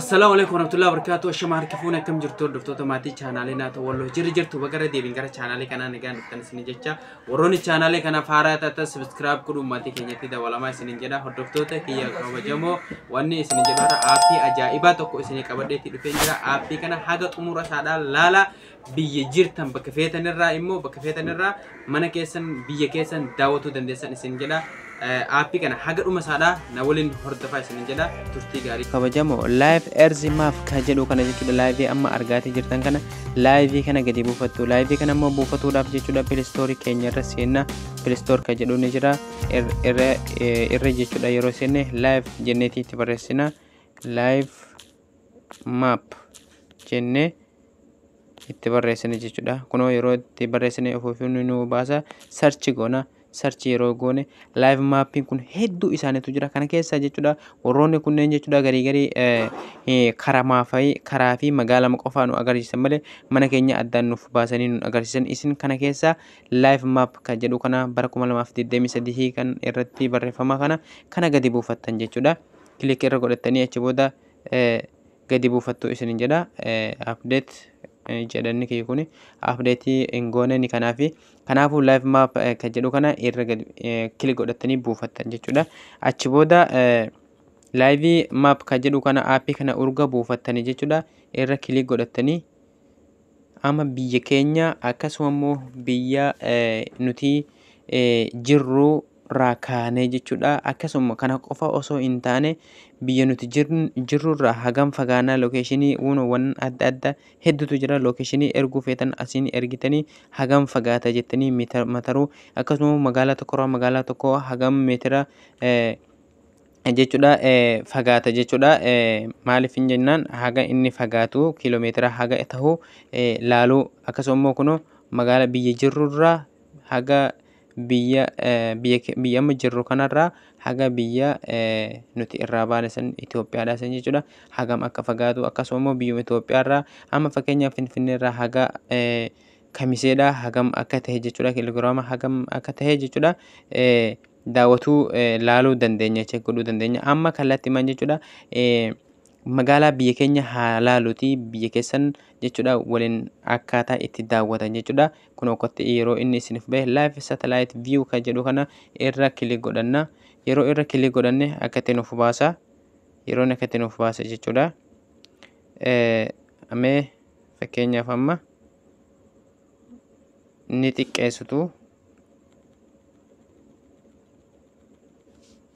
السلام عليكم ورحمة الله وبركاته شما هركفونا كم جرتو دفتوتا ماتي چانالينا تولو جر جرتو بغرة دي بنغرة چانالي كانا نغان دفتن سنين جتشا وروني چانالي كانا فاراتا تا سبسكراب كدو ماتي كنيتي دا ولما سنين جدا هر دفتوتا كي يقوم جمو واني سنين جدا آبي أجائبا توكو سنين كبرده تلفين جدا آبي كانا حاجة أمورا سادا لالا biyya jirtan bakka feetan irraa immoo bakka feetan irraa mana keessan biyya keessan daawwatuu aappii eh, kana haga dhuma isaadhaa na waliin hordofaa isin jedha turtii gaarii. Kabajamoo laayif eerzi maaf ka jedhu kana jechuudha laayivii amma argaatii jirtan kana laayivii kana gadi buufattu laayivii kana immoo buufatuudhaaf jechuudha pilistoorii keenya irra seennaa pilistoor ka jedhu ni jira irra jechuudha yeroo seenne laayif jenneetii itti barreessina laayif maap jennee itti barreessina jechuudha kunoo yeroo itti barreessine ofuufii nu baasa sarchi goona. sarchi yeroo goone live maappiin kun hedduu isaaniitu jira kana keessa jechuudha warroonni kunneen jechuudha gariigarii karaa fi magaalama qofaa nu agarsiisan malee mana keenya addaan nuuf baasanii nu agarsiisan isin kana keessa live map kan jedhu kana bara 2023 kan irratti barreeffama kana kana gadi buufattan jechuudha kilik irra godhattanii achi booda gadi buufattu isin jedha update Eh, jedhanni kiyya kun apdeetii hin goone kanaaf kanaafuu eh, eh, live map kan jedhu kana irra kilik godhatanii buufattan jechuudha achi booda live map kan jedhu kana aappii kana urga buufatan jechuudha irra kilik godhattanii ama biyya keenya akkasuma immoo biyya nuti jirru kaanee jechuudha akkasuma kana qofa osoo hin taane biyya nuti jirrurraa hagam fagaanaa lookeeshinii uunoowwan adda addaa hedduutu jira lookeeshinii erguu feetan asiin ergitanii hagam fagaata jettanii mataruu akkasuma magaalaa tokkorraa magaalaa tokko hagam meetira eh, jechuudha eh, fagaata jechuudha eh, maaliif hin jennaan haga inni fagaatu kiiloomeetira haga ta'uu laaluu akkasuma kunoo magaalaa biyya jirrurraa haga biyya eh, biyya jirru kanarraa haga biyya eh, nuti irraa baane san Itoophiyaadha san jechuudha. Hagam akka fagaatu akkasuma immoo biyyuma Itoophiyaarraa amma fakkeenyaaf Finfinneerraa haga eh, kamiseedha hagam akka tahe jechuudha kiloogiraama hagam akka tahe jechuudha. Daawwatuu laaluu dandeenya cheek godhuu dandeenya amma kallattiman jechuudha. magaalaa biyya keenya haa biyya keessan jechuudha waliin akkaataa itti daawwatan jechuudha kun okkatti yeroo inni isiniif bahe live satellite view kan jedhu kana irra kilik godhanna yeroo irra kilik godhanne akka ittiin of baasa yeroon akka ittiin of jechuudha amee fakkeenyaaf amma ni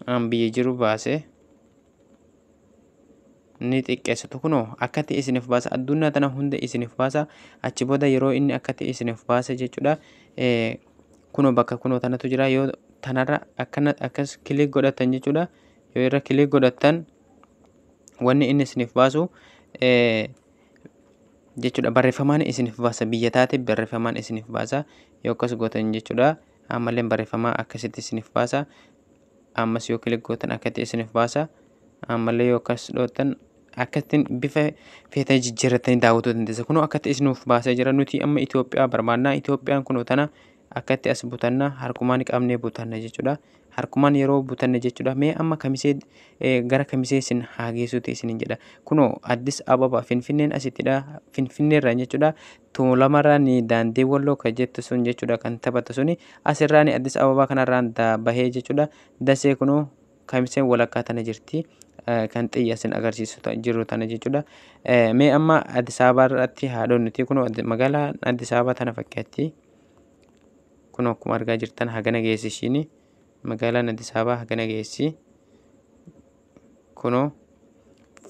aan biyya jiru baase. ni xiqqeessitu kunoo akka ta'e isiniif baasa addunyaa tana hunda isinif baasa achi booda yeroo inni akka ta'e isiniif baasa jechuudha kunoo bakka kunoo tanatu jira yoo tanara akkana akkas kilik godhatan jechuudha yoo irra kilik godhatan wanni inni isinif baasu jechuudha barreeffamaan isiniif baasa biyya taate barreeffamaan isinif baasa yoo akkas gootan jechuudha ammallee barreeffamaa akkasitti isinif baasa ammas yoo kilik gootan akkatti isinif baasa. ammallee yoo akkas dhoottan akkatti bifa feetee jijjiirrattanii daawwatuu dandeessa. Kunoo akkatti isnuuf baasee jira nuti amma Itoophiyaa barbaannaa. Itoophiyaan kunoo tana akkatti as butanna harkumaan qabnee butanna jechuudha. Harkumaan yeroo butanne jechuudha mee amma kamisee gara kamisee isin haa geessuuti isin jedha. Kunoo Addis Ababa Finfinneen asittidha. Finfinneerraan jechuudha tuulamarraan daandiiwwan looka jettu sun jechuudha kan taphatu suni asirraan Addis Ababaa kanarraan bahee jechuudha. Dasee kunoo kamiseen walakkaa tana jirti. Eh, kan xiyya isin agarsiisu jiru tana jechuudha. Eh, mee amma Addis Ababaa irratti nuti kun magaalaa addisaabaa tana fakkaatti. kunu akkuma argaa jirtan hagana geessi ishiin magaalaan Addis hagana geessi. Kunoo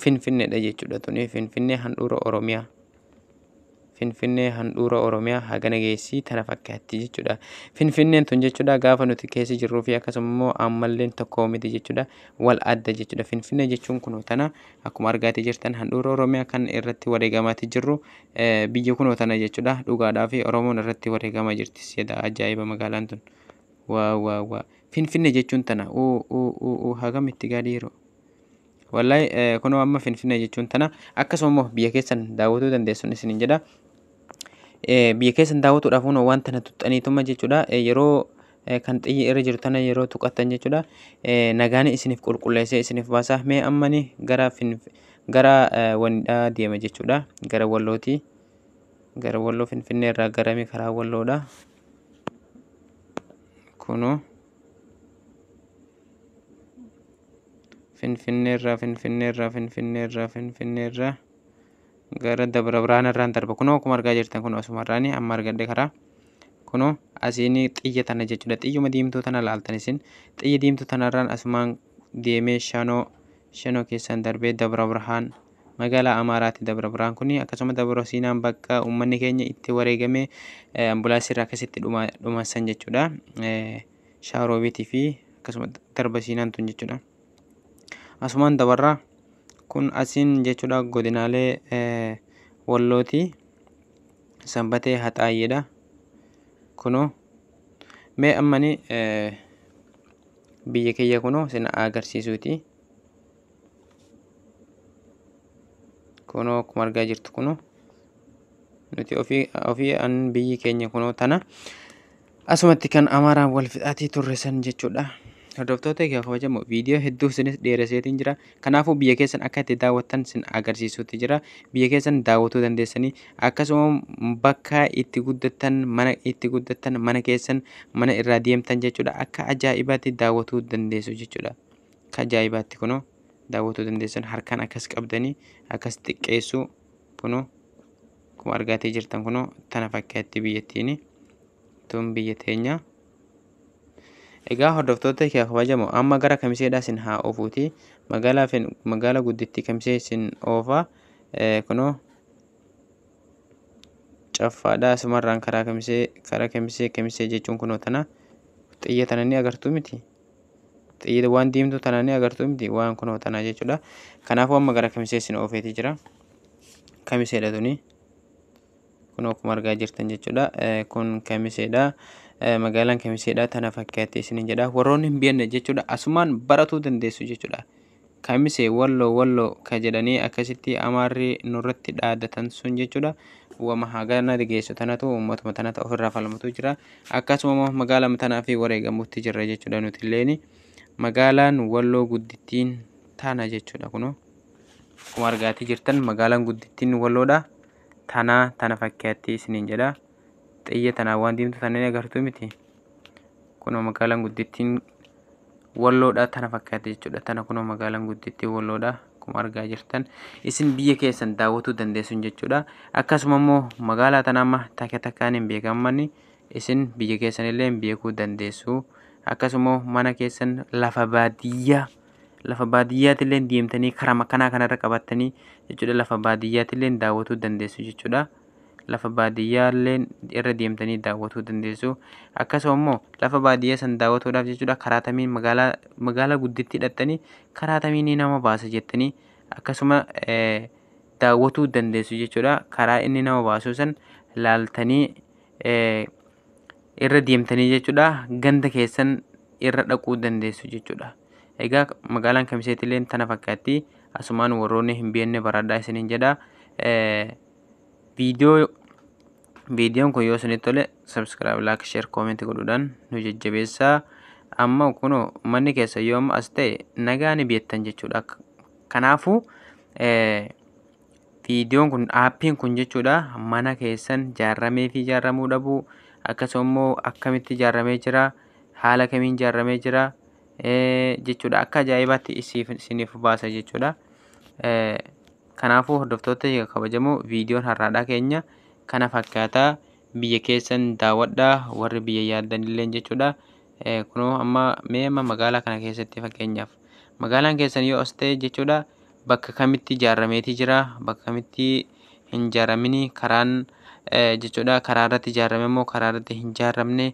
Finfinneedha jechuudha tuni Finfinnee handhuura Oromiyaa. Finfinnee handhuura Oromiyaa Hagana geessii tana fakkaatti jechuudha. Finfinneen tun jechuudha gaafa nuti keessa jirruu fi akkasuma immoo ammalleen tokko miti jechuudha. Wal adda jechuudha. Finfinnee jechuun kun tana akkuma argaatii jirtan handhuura Oromiyaa kan irratti wareegamaatii jirru eh, biyya kunoo tana jechuudha. Dhugaadhaa fi Oromoon irratti wareegamaa jirti. Seeda ajaa'iba magaalaan tun. Waa Finfinnee jechuun tana hagamitti gaarii yeroo. Wallahi eh, kunoo amma Finfinnee jechuun tana biyya keessan jedha. Eh, biyya keessan daawwatuudhaafuun waan tana tuxxaniituma jechuudha. Eh, yeroo eh, kan xiyyi irra jirtan yeroo tuqattan jechuudha. Nagaan isiniif qulqulleessee isiniif baasaa mee ammani gara gara wandaa deema jechuudha. Gara wallooti. Gara walloo Finfinnee gara garami karaa walloodha. Kunu Finfinnee irraa Finfinnee gara dabra irraan darba kuno akkuma argaa jirtan kuno osuma rani amma argadhe karaa kuno asini xiyya tana jechuudha xiyyuma diimtuu tana laaltan isin tu diimtuu tanarraan asumaan dieme shano shano keessan darbe dabra birhaan magaalaa Amaaraatti dabra brahan kuni akkasuma dabra siinaan bakka uummanni e, ambulasi itti wareegamee ambulaansiirra akkasitti dhumansan jechuudha shaaroobiitii tv, akkasuma darba sina tun jechuudha asuman dabra kun asiin jechuudha godinaalee eh, wallooti sanbatee haxaayyeedha kunoo mee ammani eh, biyya kiyya kunoo sina agarsiisutii. kunoo akkuma argaa jirtu kunoo nuti ofii an biyyi keenya kunoo tana asumatti kan amaaraan wal fixaatii turre san jechuudha Hordoftoota egaa kabajamo viidiyoo hedduu isinis dheereseetiin jira. Kanaafuu biyya keessan akka itti daawwattan isin agarsiisutti jira. Biyya keessan daawwatuu dandeessanii akkasuma bakka itti guddatan mana itti mana keessan mana irraa deemtan jechuudha akka ajaa'ibaatti daawwatuu dandeessu jechuudha. Akka ajaa'ibaatti kunoo daawwatuu dandeessan harkaan akkas qabdanii akkas xiqqeessu kunu akkuma jirtan kunu tana fakkaatti biyyattiin tun biyya Egaa hordoftoota kee kabajamoo amma gara kamiseedhaa isin haa oofuuti. Magaalaa fi guddittii kamisee isin oofaa. Kunoo caffaadhaa asumarraan karaa kamisee karaa kamisee kamisee jechuun kunoo tanaa xiyya tana agartuu miti. Xiyya waan diimtuu tana agartuu miti waan kunoo tanaa jechuudha. Kanaafuu amma gara kamisee isin oofeetii jira. Kamiseedha tuni. Kunoo akkuma argaa jirtan jechuudha. Kun kamiseedha. Eh, magaalaan kamiseedha tana fakkaate isin jedha warroonni hin beekne jechuudha asumaan baratuu dandeessu jechuudha kamise walloo walloo ka jedhanii akkasitti amaarri nurratti dhaadatan sun jechuudha wama hagana dhigeessu tanatu uummatuma tanata ofirraa falmatu jira akkasuma magaala tanaa fi wareegamuutti jirra jechuudha nuti illeen magaalaan walloo guddittiin tana jechuudha kunoo akkuma argaatii jirtan magaalaan guddittiin walloodha tana tana fakkaatti isin jedha. xiyya tanaa waan diimtuu sanniin agartuu miti. Kunoo magaalaan guddittiin walloodha tana fakkaate jechuudha. Tana kunoo magaalaan guddittiin walloodha. Akkuma argaa jirtan isin biyya keessan daawwatuu dandeessu jechuudha. Akkasuma immoo magaalaa tana amma hin beekamani isin biyya keessan illee beekuu dandeessu. Akkasuma mana keessan lafa baadiyyaa lafa baadiyyaatti illee deemtanii kanarra qabattanii jechuudha lafa baadiyyaatti illee dandeessu jechuudha. lafa baadiyyaa illee irra deemtanii daawwatuu dandeessu. Akkasuma immoo lafa baadiyyaa san daawwatuudhaaf jechuudha karaa tamiin magaalaa gudditti hidhattanii karaa nama baasa jettanii akkasuma eh, daawwatuu dandeessu jechuudha. Karaa inni nama baasu san laaltanii eh, irra deemtanii jechuudha ganda keessan irra dhaquu dandeessu jechuudha. Egaa magaalaan kamiseetti illee tana fakkaatti asumaan warroonni hin beekne baradhaa isiniin jedha. Eh, viidiyoo viidiyoon kun yoo isinitti tole subscribe like share comment nu jajjabeessaa amma kunoo manni keessa yoo as ta'e nagaa ni jechuudha kanaafuu e, viidiyoon kun appiin kun jechuudha mana keessan jaarramee fi jaarramuu dhabuu akkasuma akkamitti jaarramee jira haala kamiin jaarramee jira e, jechuudha akka ajaa'ibaatti isiniif baasa jechuudha. E, Kanaafuu hordoftoota kabajamu viidiyoon har'aadhaa keenya kana fakkaataa biyya keessan daawwadhaa warri biyya yaaddanillee jechuudha. Eh, kunoo amma mee amma magaalaa kana keessatti fakkeenyaaf magaalaan keessan yoo as ta'e jechuudha bakka kamitti ijaarameetii jira bakka kamitti hin ijaaraminii karaan eh, jechuudha karaa irratti ijaarame immoo karaa irratti hin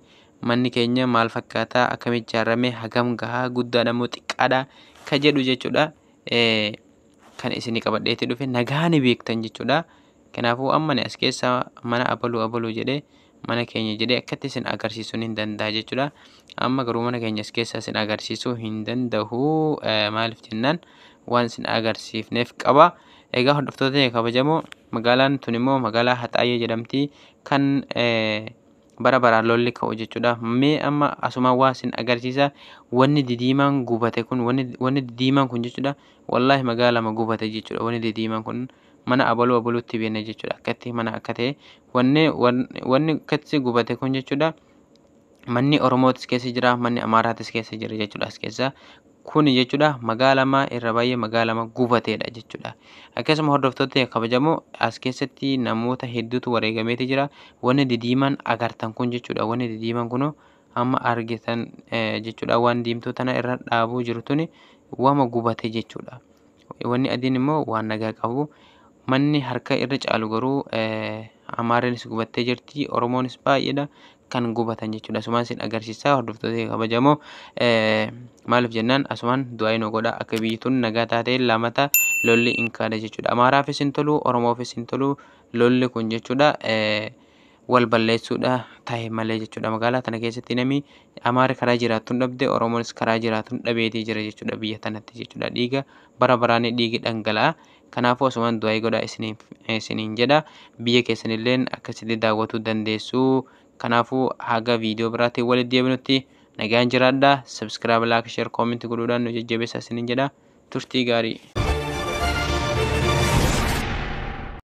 manni keenya maal fakkaataa akkamitti jarame hagam gahaa guddaadha moo xiqqaadha ka jedhu jechuudha. Eh, kan isinii qabadheeti dhufe nagaa ni beektan jechuudha. Kanaafuu ammani as keessaa mana abaluu abaluu jedhee mana keenya jedhee akkatti isin agarsiisuu ni danda'a jechuudha. Amma garuu mana keenya as keessaa isin agarsiisuu hin danda'u maaliif jennaan waan isin agarsiifneef qaba. Egaa hordoftoota kabajamoo magaalaan tun immoo magaalaa Haxaayyee jedhamti kan bara baraan lolli ka'u jechuudha. Mee amma asuma waasin sin agarsiisa wanni didiimaan gubate kun wanni didiimaan kun jechuudha wallaahi magaalama gubate jechuudha wanni didiimaan kun mana abaluu abaluutti beena jechuudha akkatti mana akka ta'e wanni akkatti gubate kun jechuudha manni Oromootis keessa jira manni Amaaraatis keessa jira jechuudha as keessa Kuni jechuudha magaalama irra baay'ee magaalama gubateedha jechuudha. akkeessuma hordoftoota kabajamoo as keessatti namoota hedduutu wareegameeti jira. Wanni didiimaan agartan kun jechuudha. Wanni didiiman kunoo amma argitan e, jechuudha. Waan diimtuu tana irra dhaabuu jirtuni wama gubate jechuudha. Wanni adiin immoo waan nagaa qabu. Manni harka irra caalu garuu e, is gubattee jirti. Oromoonis baay'eedha kan gubatan jechuudha. Asumaan isin agarsiisaa hordoftoota kabajamoo eh, maaliif jennaan asumaan du'aa hin godha akka biyyi tun nagaa taate lamata lolli hin kaada jechuudha. Amaaraafis hin tolu Oromoofis hin tolu lolli kun jechuudha. Eh, wal balleessuudha tahe malee jechuudha magaalaa tana keessatti nami amaara karaa jiraattuun dhabde oromoonis karaa jiraattuun dhabeetii jira jechuudha biyya tanatti jechuudha dhiiga bara baraanii dhiigi dhangala'a Kanaafuu osoo du'aa godhaa isiniin jedha. Biyya keessanillee akkasitti daawwatuu dandeessuu. Kanaafuu haga viidiyoo biraatiin walitti deebinutti nagaan jiraadhaa. Sabiskiraayib, laayik, sheer, koomentii godhuudhaan nu jajjabeessaa jedha. Turtii gaarii!